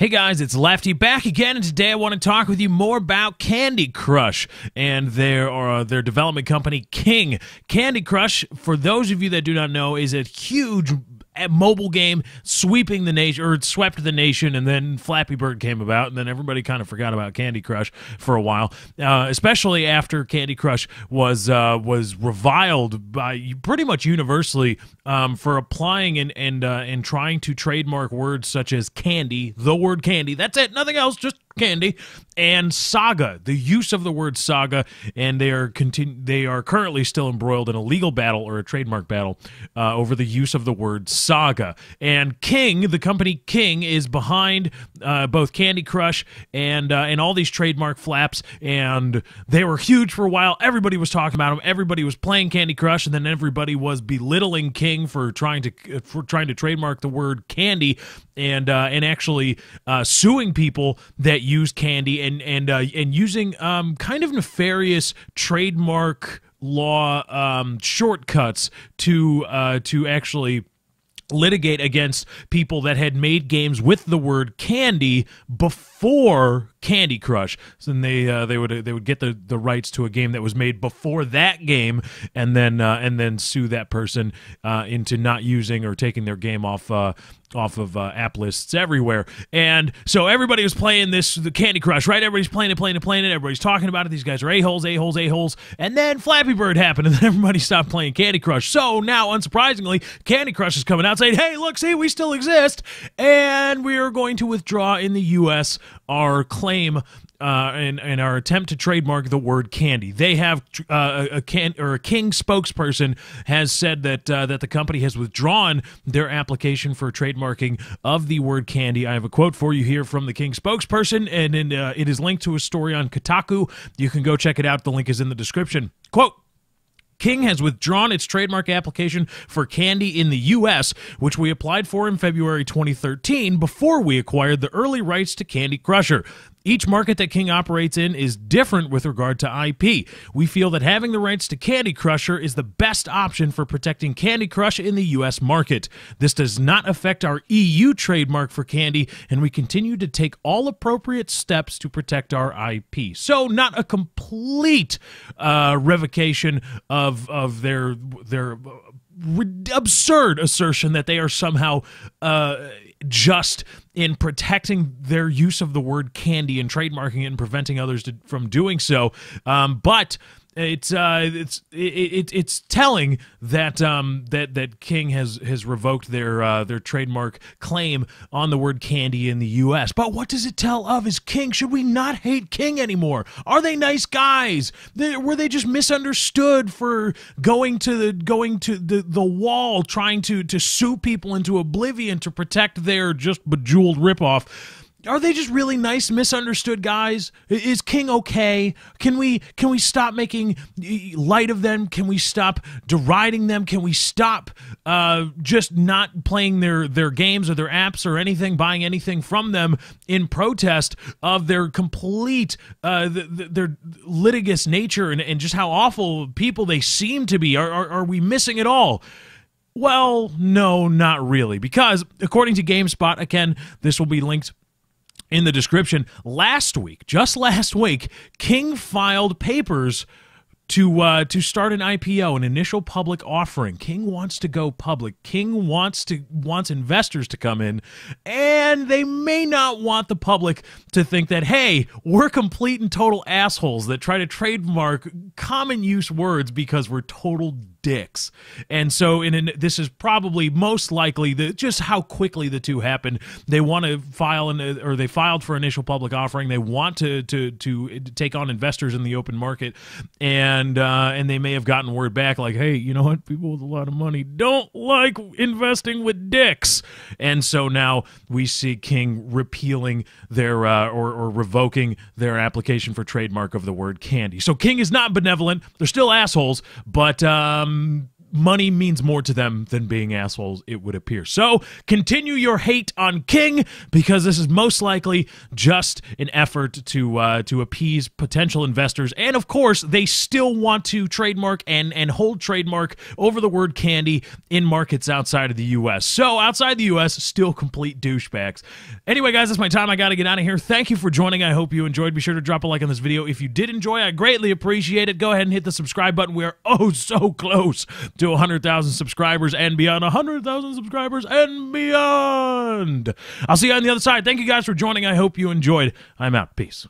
Hey guys, it's Lefty back again, and today I want to talk with you more about Candy Crush and their or uh, their development company King. Candy Crush, for those of you that do not know, is a huge mobile game sweeping the nation or swept the nation and then flappy bird came about and then everybody kind of forgot about candy crush for a while uh, especially after candy crush was uh, was reviled by pretty much universally um, for applying and and uh, and trying to trademark words such as candy the word candy that's it nothing else just candy, and saga, the use of the word saga, and they are continu- they are currently still embroiled in a legal battle or a trademark battle uh, over the use of the word saga. And King, the company King, is behind uh, both Candy Crush and uh, and all these trademark flaps, and they were huge for a while. Everybody was talking about them. Everybody was playing Candy Crush, and then everybody was belittling King for trying to for trying to trademark the word candy, and uh, and actually uh, suing people that use candy and and uh, and using um, kind of nefarious trademark law um, shortcuts to uh, to actually litigate against people that had made games with the word candy before Candy Crush. So then they uh, they would they would get the, the rights to a game that was made before that game, and then uh, and then sue that person uh, into not using or taking their game off uh, off of uh, app lists everywhere. And so everybody was playing this the Candy Crush, right? Everybody's playing it, playing it, playing it. Everybody's talking about it. These guys are a-holes, a-holes, a-holes. And then Flappy Bird happened, and then everybody stopped playing Candy Crush. So now, unsurprisingly, Candy Crush is coming out saying, hey, look, see, we still exist. And we are going to withdraw in the U.S. our claim in, uh, in our attempt to trademark the word candy. They have uh, a can or a King spokesperson has said that uh, that the company has withdrawn their application for trademarking of the word candy. I have a quote for you here from the King spokesperson, and in, uh, it is linked to a story on Kotaku. You can go check it out. The link is in the description. Quote. King has withdrawn its trademark application for candy in the U.S., which we applied for in February 2013 before we acquired the early rights to Candy Crusher. Each market that King operates in is different with regard to IP. We feel that having the rights to Candy Crusher is the best option for protecting Candy Crush in the US market. This does not affect our EU trademark for candy, and we continue to take all appropriate steps to protect our IP. So, not a complete uh, revocation of of their their absurd assertion that they are somehow uh, just in protecting their use of the word candy and trademarking it and preventing others to, from doing so. Um, but it's uh, it's it, it, it's telling that um, that that King has has revoked their uh, their trademark claim on the word candy in the U.S. But what does it tell of is King? Should we not hate King anymore? Are they nice guys? They, were they just misunderstood for going to the going to the the wall, trying to to sue people into oblivion to protect their just bejeweled ripoff? are they just really nice misunderstood guys is king okay can we can we stop making light of them can we stop deriding them can we stop uh, just not playing their their games or their apps or anything buying anything from them in protest of their complete uh, their litigious nature and, and just how awful people they seem to be are, are, are we missing it all well, no, not really, because according to GameSpot, again, this will be linked in the description. Last week, just last week, King filed papers to uh, to start an IPO, an initial public offering. King wants to go public. King wants to wants investors to come in, and they may not want the public to think that hey, we're complete and total assholes that try to trademark common use words because we're total dicks. And so, in an, this is probably most likely the, just how quickly the two happened. They want to file an, or they filed for initial public offering. They want to to to take on investors in the open market, and uh, and they may have gotten word back like, hey, you know what? People with a lot of money don't like investing with dicks. And so now we see King repealing their uh, or or revoking their application for trademark of the word candy. So King is not benevolent. They're still assholes, but. Um, um, money means more to them than being assholes, it would appear. So continue your hate on King because this is most likely just an effort to uh, to appease potential investors, and of course they still want to trademark and and hold trademark over the word candy in markets outside of the U.S. So outside the U.S., still complete douchebags. Anyway, guys, that's my time. I got to get out of here. Thank you for joining. I hope you enjoyed. Be sure to drop a like on this video if you did enjoy. I greatly appreciate it. Go ahead and hit the subscribe button. We are oh so close to 100,000 subscribers and beyond. 100,000 subscribers and beyond. I'll see you on the other side. Thank you guys for joining. I hope you enjoyed. I'm out. Peace.